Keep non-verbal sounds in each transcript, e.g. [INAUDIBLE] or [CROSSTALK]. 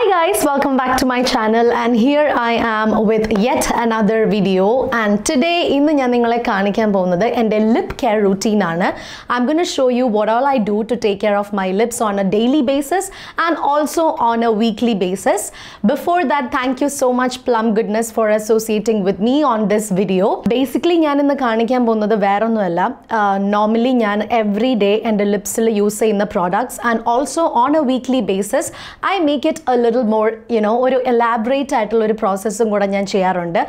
hi guys welcome back to my channel and here i am with yet another video and today in the lip care routine i'm going to show you what all i do to take care of my lips on a daily basis and also on a weekly basis before that thank you so much plum goodness for associating with me on this video basically i am going to uh, normally nyan every day and the lips use in the products and also on a weekly basis i make it a little more you know ഒരു elaborate ആയിട്ടുള്ള ഒരു പ്രോസസ്സും കൂടെ ഞാൻ ചെയ്യാറുണ്ട്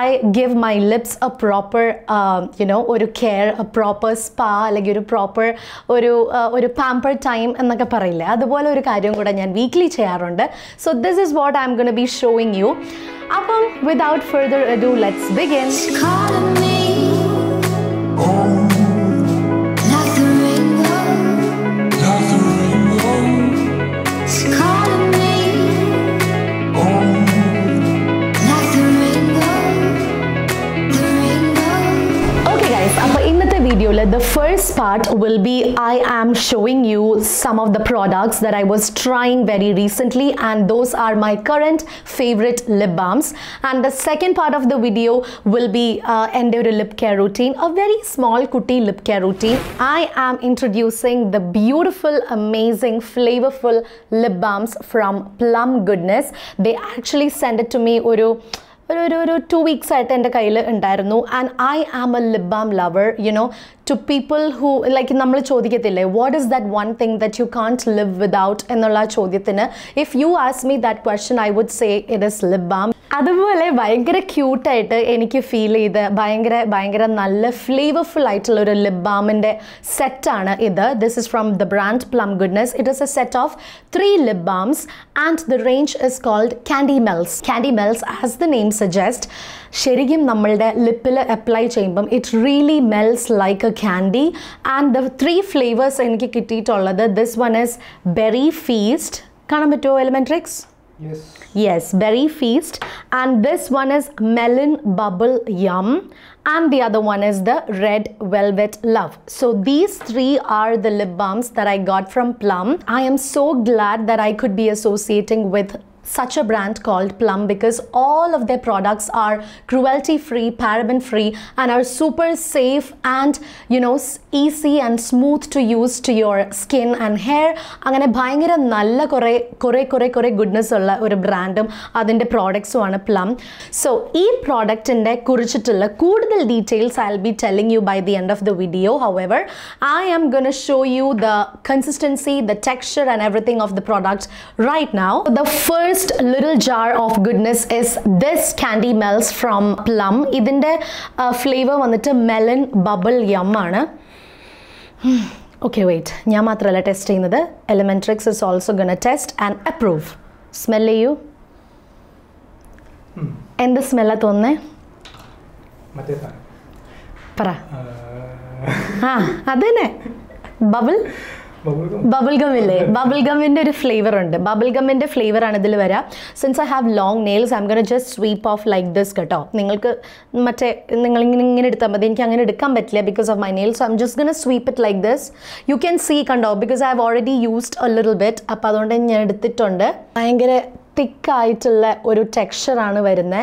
I give my lips a proper you know ഒരു care proper spa അല്ലെങ്കിൽ ഒരു പ്രോപ്പർ ഒരു uh, ഒരു പാമ്പർ ടൈം എന്നൊക്കെ പറയില്ലേ അതുപോലെ ഒരു കാര്യം കൂടെ ഞാൻ വീക്ക്ലി ചെയ്യാറുണ്ട് so this is what I'm gonna be showing you അപ്പം without further ado let's begin part will be I am showing you some of the products that I was trying very recently and those are my current favorite lip balms and the second part of the video will be uh, Endura lip care routine a very small kuti lip care routine I am introducing the beautiful amazing flavorful lip balms from Plum Goodness they actually send it to me Uru ഒരു ഒരു ഒരു two weeks ആയിട്ട് എൻ്റെ കയ്യിൽ ഉണ്ടായിരുന്നു and I am a lip balm lover you know to people who like നമ്മൾ ചോദിക്കത്തില്ലേ what is that one thing that you can't live without എന്നുള്ള ചോദ്യത്തിന് if you ask me that question I would say it is lip balm അതുപോലെ ഭയങ്കര ക്യൂട്ടായിട്ട് എനിക്ക് feel ചെയ്ത് ഭയങ്കര ഭയങ്കര നല്ല ഫ്ലേവർഫുൾ ആയിട്ടുള്ള ഒരു ലിപ് ബാമിൻ്റെ സെറ്റാണ് ഇത് this is from the brand Plum Goodness it is a set of three lip balms and the range is called candy melts candy melts as the name suggest sherigim nammalde lip apply cheyumbum it really melts like a candy and the three flavors enikku kittittullathu this one is berry feast kanamitto elementrix yes yes berry feast and this one is melon bubble yum and the other one is the red velvet love so these three are the lip balms that i got from plum i am so glad that i could be associating with such a brand called Plum because all of their products are cruelty free, paraben free, and are super safe and you know easy and smooth to use to your skin and hair. i Angane buying it a nalla kore kore kore kore goodness ulla oru brandum adinte products so Plum. So e product inde kurichittulla koodal details I'll be telling you by the end of the video. However, I am going to show you the consistency, the texture and everything of the product right now. The first next little jar of goodness is this candy melts from Plum ഇതിൻ്റെ flavour വന്നിട്ട് melon bubble yum ആണ് okay hmm. Wait ഞാൻ മാത്രമല്ല test ചെയ്യുന്നത് എലമെൻട്രിക്സ് is also gonna test and approve smell ചെയ്യൂ hmm. എന്ത് സ്മെല്ലാ തോന്നേ പറ അതന്നെ ബബിൾ ബബിൾഗം ഇല്ലേ ബബിൾഗമിൻ്റെ [LAUGHS] ഒരു ഫ്ലേവർ ഉണ്ട് ബബിൾഗമിന്റെ ഫ്ലേവർ ആണ് ഇതിൽ വരാം since I have long nails I'm gone just sweep off like this കേട്ടോ നിങ്ങൾക്ക് മറ്റേ നിങ്ങൾ ഇങ്ങനെ ഇങ്ങനെ എടുത്താൽ മതി എനിക്ക് അങ്ങനെ എടുക്കാൻ പറ്റില്ല because of my nails I'm just gone sweep it like this you can see കണ്ടോ because I have already used a little bit അപ്പോൾ അതുകൊണ്ട് ഞാൻ എടുത്തിട്ടുണ്ട് ഭയങ്കര തിക്കായിട്ടുള്ള ഒരു ടെക്സ്ചറാണ് വരുന്നത്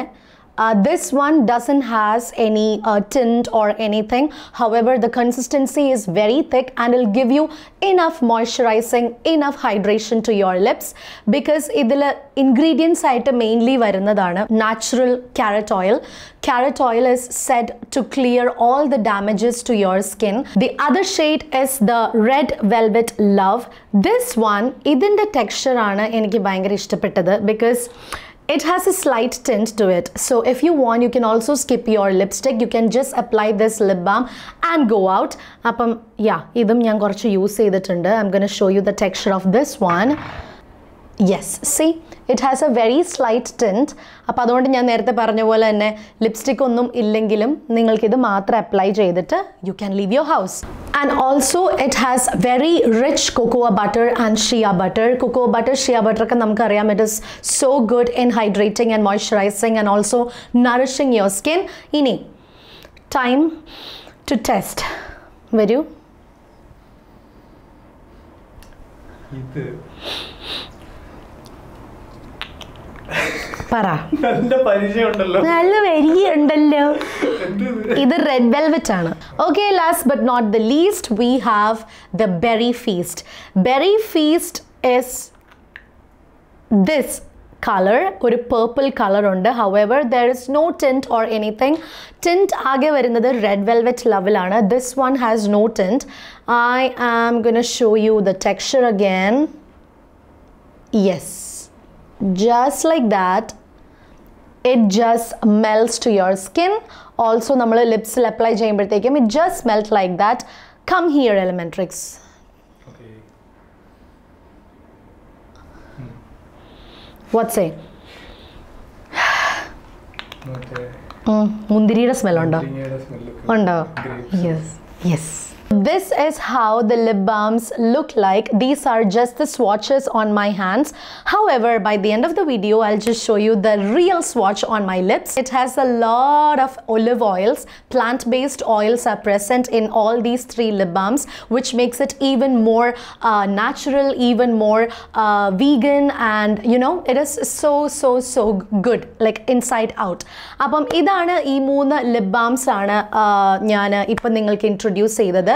Uh, this one doesn't has any uh, tint or anything. However, the consistency is very thick and it'll give you enough moisturizing, enough hydration to your lips because ഇതിൽ ingredients ആയിട്ട് mainly വരുന്നതാണ് natural carrot oil. Carrot oil is said to clear all the damages to your skin. The other shade is the red velvet love. This one ഇതിൻ്റെ ടെക്സ്ചറാണ് എനിക്ക് ഭയങ്കര ഇഷ്ടപ്പെട്ടത് because. It has a slight tint to it. So if you want, you can also skip your lipstick. You can just apply this lip balm and go out. അപ്പം യാ ഇതും ഞാൻ കുറച്ച് use ചെയ്തിട്ടുണ്ട് I'm gone show you the texture of this one yes see it has a very slight tint അപ്പോൾ അതുകൊണ്ട് ഞാൻ നേരത്തെ പറഞ്ഞ പോലെ തന്നെ ലിപ്സ്റ്റിക് ഒന്നും ഇല്ലെങ്കിലും നിങ്ങൾക്കിത് മാത്രം അപ്ലൈ ചെയ്തിട്ട് you can leave your house and also it has very rich cocoa butter and shea butter. Cocoa butter, shea butter ka namkariyam. It is so good in hydrating and moisturizing and also nourishing your skin. Ini time to test. Veru? പറ നല്ല വരികയുണ്ടല്ലോ ഇത് red velvet ആണ് okay last but not the least we have the berry feast berry feast is this colour ഒരു purple കളറുണ്ട് however there is no tint or anything tint ആകെ വരുന്നത് red velvet ലെവലാണ് this one has no tint I am gonna show you the texture again yes just like that it just melts to your skin also നമ്മൾ ലിപ്സിൽ apply ചെയ്യുമ്പോഴത്തേക്കും it just melt like that come here എലമെൻട്രിക്സ് what's a മുന്തിരിയുടെ സ്മെല്ലുണ്ടോ ഉണ്ടോ yes yes This is how the lip balms look like. These are just the swatches on my hands. However, by the end of the video, I'll just show you the real swatch on my lips. It has a lot of olive oils. Plant-based oils are present in all these three lip balms, which makes it even more uh, natural, even more uh, vegan and you know, it is so, so, so good, like inside out. അപ്പം ഇതാണ് ഈ മൂന്ന് lip balms ആണ് uh, ഞാൻ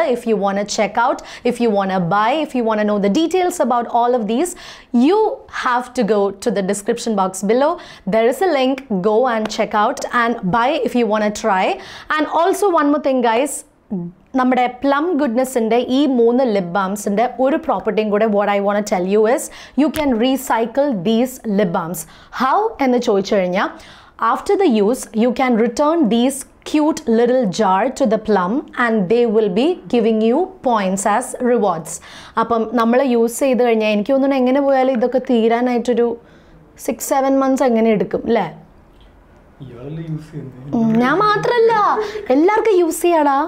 here. If you want to check out, if you want to buy, if you want to know the details about all of these, you have to go to the description box below. There is a link. Go and check out and buy if you want to try. And also one more thing guys, നമ്മുടെ Plum ഗുഡ്നെസ്സിൻ്റെ ഈ മൂന്ന് lip ബാംസിൻ്റെ ഒരു പ്രോപ്പർട്ടിയും കൂടെ what I want tell you is you can recycle these lip balms how എന്ന് ചോദിച്ചു കഴിഞ്ഞാൽ After the use, you can return these cute little jar to the plum and they will be giving you points as rewards. അപ്പം നമ്മൾ use ചെയ്ത് കഴിഞ്ഞാൽ എനിക്ക് തോന്നുന്നു എങ്ങനെ പോയാലും ഇതൊക്കെ തീരാനായിട്ടൊരു സിക്സ് സെവൻ മന്ത്സ് എങ്ങനെ എടുക്കും അല്ലേ ഞാൻ മാത്രമല്ല എല്ലാവർക്കും യൂസ് ചെയ്യാടാ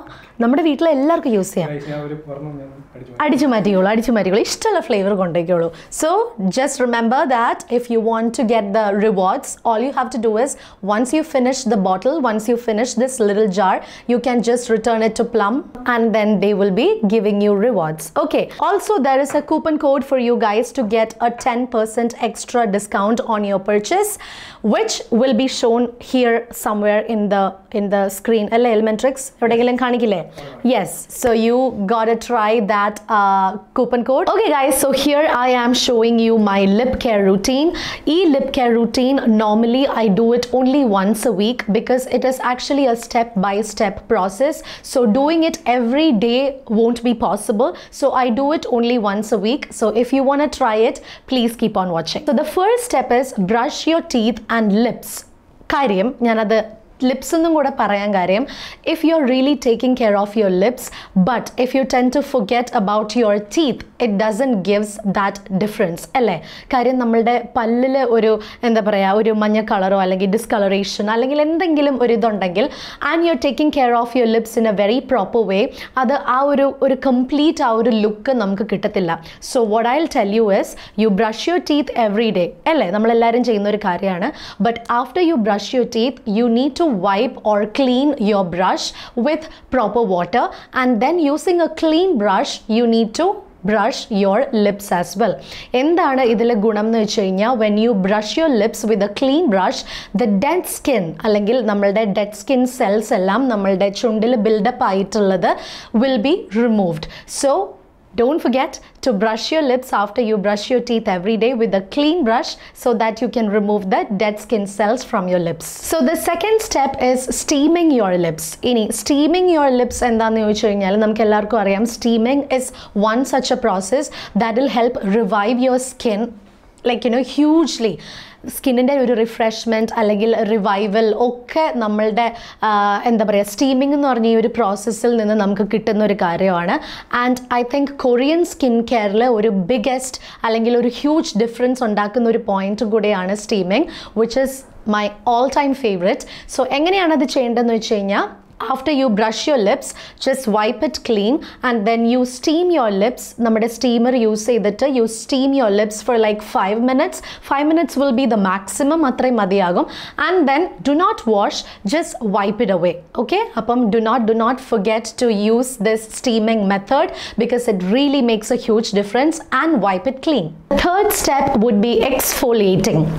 നമ്മുടെ വീട്ടിലെ എല്ലാവർക്കും യൂസ് ചെയ്യാം അടിച്ചു മാറ്റിക്കോളൂ അടിച്ചു മാറ്റിക്കോളൂ ഇഷ്ടമുള്ള ഫ്ലേവർ കൊണ്ടേക്കോളൂ so just remember that if you want to get the rewards all you have to do is once you finish the bottle once you finish this little jar you can just return it to Plum and then they will be giving you rewards okay also there is a coupon code for you guys to get a ten percent extra discount on your purchase which will be shown here somewhere in the in the screen അല്ലേ എലിമെൻട്രിക്സ് എവിടെയെങ്കിലും കാണിക്കില്ലേ Yes, so you gotta try that uh, coupon code. Okay guys, so here I am showing you my lip care routine. E-lip care routine, normally I do it only once a week because it is actually a step-by-step -step process. So doing it every day won't be possible. So I do it only once a week. So if you wanna try it, please keep on watching. So the first step is brush your teeth and lips. Lips എന്നും കൂടെ പറയാൻ കാര്യം if you are really taking care of your lips but if you tend to forget about your teeth it doesn't gives that difference അല്ലേ കാര്യം നമ്മളുടെ പല്ലിൽ ഒരു എന്താ പറയുക ഒരു മഞ്ഞ കളറോ അല്ലെങ്കിൽ ഡിസ്കളറേഷൻ അല്ലെങ്കിൽ എന്തെങ്കിലും ഒരു ഇതുണ്ടെങ്കിൽ and you are taking care of your lips in a very proper way അത് ആ ഒരു ഒരു കംപ്ലീറ്റ് ആ ഒരു ലുക്ക് നമുക്ക് കിട്ടത്തില്ല so what I tell you is you brush your teeth every day അല്ലേ നമ്മളെല്ലാവരും ചെയ്യുന്ന ഒരു കാര്യമാണ് but after you brush your teeth you need to wipe or clean your brush with proper water and then using a clean brush you need to brush your lips as well എന്താണ് ഇതിലെ ഗുണം എന്ന് വെച്ച് കഴിഞ്ഞാൽ when you brush your lips with a clean brush the dead skin അല്ലെങ്കിൽ നമ്മളുടെ dead skin cells എല്ലാം നമ്മളുടെ ചുണ്ടിൽ ബിൽഡപ്പ് ആയിട്ടുള്ളത് will be removed so don't forget to brush your lips after you brush your teeth every day with a clean brush so that you can remove the dead skin cells from your lips. So the second step is steaming your lips. ഇനി steaming your lips എന്താണെന്ന് ചോദിച്ചു കഴിഞ്ഞാൽ നമുക്ക് എല്ലാവർക്കും അറിയാം steaming is one such a process that will help revive your skin like you know hugely സ്കിന്നിൻ്റെ ഒരു refreshment അല്ലെങ്കിൽ റിവൈവൽ ഒക്കെ നമ്മളുടെ എന്താ പറയുക സ്റ്റീമിംഗ് എന്ന് പറഞ്ഞ ഈ ഒരു പ്രോസസ്സിൽ നിന്ന് നമുക്ക് കിട്ടുന്ന ഒരു കാര്യമാണ് and I think Korean skin കെയറിൽ ഒരു ബിഗ്ഗസ്റ്റ് അല്ലെങ്കിൽ ഒരു ഹ്യൂജ് ഡിഫറൻസ് ഉണ്ടാക്കുന്ന ഒരു പോയിന്റ് കൂടെയാണ് steaming which is my all time favourite so എങ്ങനെയാണ് അത് ചെയ്യേണ്ടതെന്ന് വെച്ച് കഴിഞ്ഞാൽ after you brush your lips, just wipe it clean and then you steam your lips. Namada steamer you use that you steam your lips for like 5 minutes. 5 minutes will be the maximum. And then do not wash, just wipe it away. Okay? Do not do not forget to use this steaming method because it really makes a huge difference and wipe it clean. Third step would be exfoliating.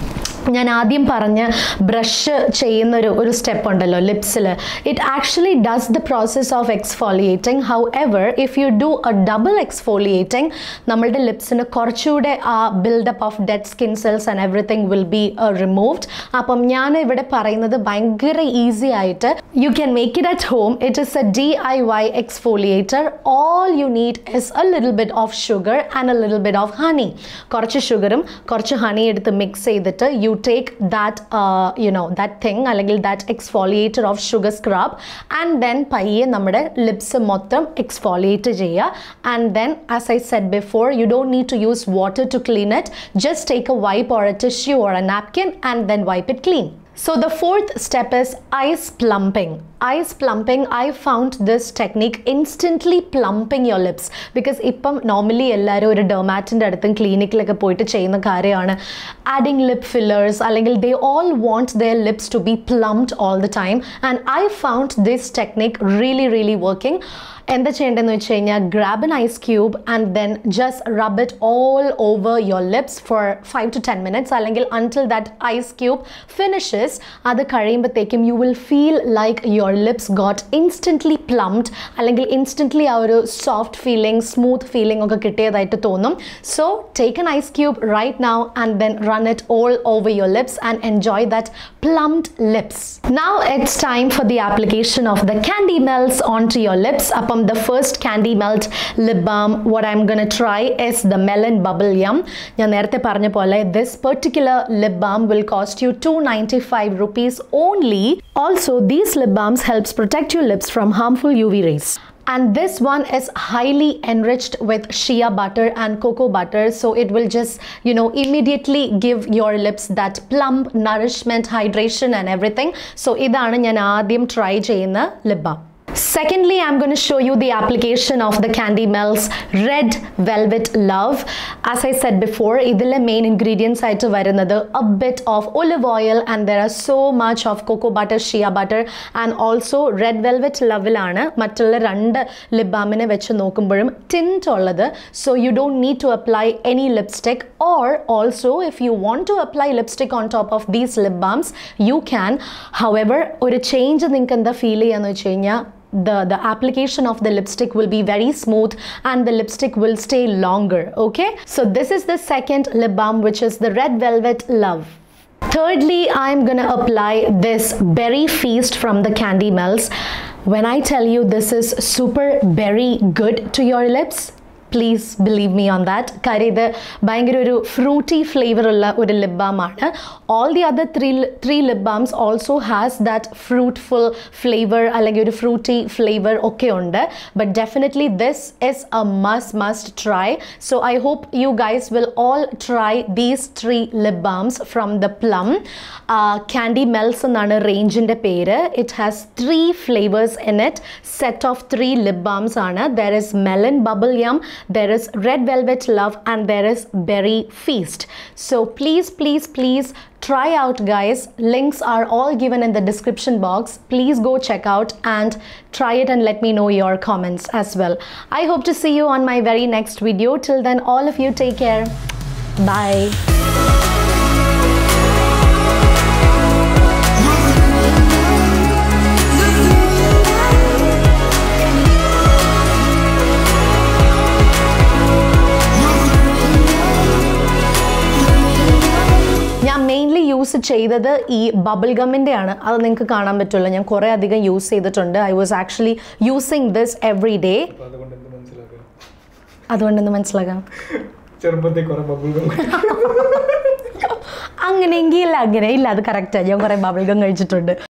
ഞാൻ ആദ്യം പറഞ്ഞ് brush ചെയ്യുന്നൊരു ഒരു step ഉണ്ടല്ലോ ലിപ്സിൽ it actually does the process of exfoliating however if you do a double exfoliating നമ്മളുടെ ലിപ്സിന് കുറച്ചുകൂടെ ആ buildup of dead skin cells and everything will be removed അപ്പം ഞാൻ ഇവിടെ പറയുന്നത് ഭയങ്കര ഈസി ആയിട്ട് you can make it at home it is a D I Y exfoliator all you need is a little bit of sugar and a little bit of honey കുറച്ച് ഷുഗറും കുറച്ച് honey എടുത്ത് മിക്സ് ചെയ്തിട്ട് you you take that uh, you know that thing allegedly that exfoliator of sugar scrub and then paye namada lipsa motham exfoliate jaya and then as i said before you don't need to use water to clean it just take a wipe or a tissue or a napkin and then wipe it clean so the fourth step is ice plumping. Ice plumping, I found this technique instantly plumping your lips because normally, normally ellaru oru dermatinte aduthum clinic lokke poittu cheyina kaaryana adding lip fillers allengil they all want their lips to be plumped all the time and I found this technique really really working. എന്താ ചെയ്യേണ്ടതെന്ന് വെച്ച് കഴിഞ്ഞാൽ grab an ice cube and then just rub it all over your lips for five to ten minutes അല്ലെങ്കിൽ until that ice cube finishes അത് കഴിയുമ്പോഴത്തേക്കും you will feel like your lips got instantly plumped അല്ലെങ്കിൽ instantly ആ ഒരു soft feeling smooth feeling ഒക്കെ കിട്ടിയതായിട്ട് തോന്നും so take an ice cube right now and then run it all over your lips and enjoy that plumped lips now it's time for the application of the candy melts on to your lips അപ്പം the first candy melt lip balm, what I'm gonna try is the melon bubble yum. This particular lip balm will cost you 295 rupees only. Also, these lip balms helps protect your lips from harmful UV rays and this one is highly enriched with shea butter and cocoa butter so it will just you know immediately give your lips that plump nourishment hydration and everything so ഇതാണ് ഞാൻ try try ചെയ്യുന്ന lip balm. Secondly, I'm going to show you the application of the Candy Mel's Red Velvet Love. As I said before, ഇതിലെ main ingredients ആയിട്ട് വരുന്നത് a bit of olive oil and there are so much of cocoa butter shea butter and also red velvet ലവിലാണ് മറ്റുള്ള രണ്ട് lip ബാമിനെ വെച്ച് നോക്കുമ്പോഴും tint ഉള്ളത് so you don't need to apply any lipstick or also if you want to apply lipstick on top of these lip balms you can however ഒരു change നിങ്ങൾക്ക് എന്താ ഫീൽ ചെയ്യാന്ന് വെച്ച് കഴിഞ്ഞാൽ the, the application of the lipstick will be very smooth and the lipstick will stay longer, okay? So this is the second lip balm which is the Red Velvet Love. Thirdly, I'm gonna apply this Berry Feast from the Candy Melts. When I tell you this is super berry good to your lips, please believe me on that കാര്യം ഇത് ഭയങ്കര ഒരു fruity ഫ്ലേവറുള്ള ഒരു lip ബാമാണ് all the other three three lip balms also has that fruit full flavour അല്ലെങ്കിൽ ഒരു fruity flavour ഒക്കെ ഉണ്ട് but definitely this is a must must try so I hope you guys will all try these three lip balms from the Plum candy melts എന്നാണ് റേഞ്ചിൻ്റെ പേര് it has three flavours in it set of three lip balms ആണ് there is melon bubble yum there is Red Velvet Love and there is Berry Feast. So please, please, please try out guys. Links are all given in the description box. Please go check out and try it and let me know your comments as well. I hope to see you on my very next video. Till then, all of you take care. Bye. Use ചെയ്തത് ഈ bubble ഗമ്മിൻ്റെ ആണ് അത് നിങ്ങൾക്ക് കാണാൻ പറ്റുള്ളൂ ഞാൻ കുറേ അധികം യൂസ് ചെയ്തിട്ടുണ്ട് I was actually using this every day അതുകൊണ്ടെന്ന് മനസ്സിലാക്കാം [LAUGHS] അങ്ങനെയെങ്കിൽ അങ്ങനെ ഇല്ല അത് കറക്റ്റാണ് ഞാൻ കുറേ ബബിൾ ഗം കഴിച്ചിട്ടുണ്ട്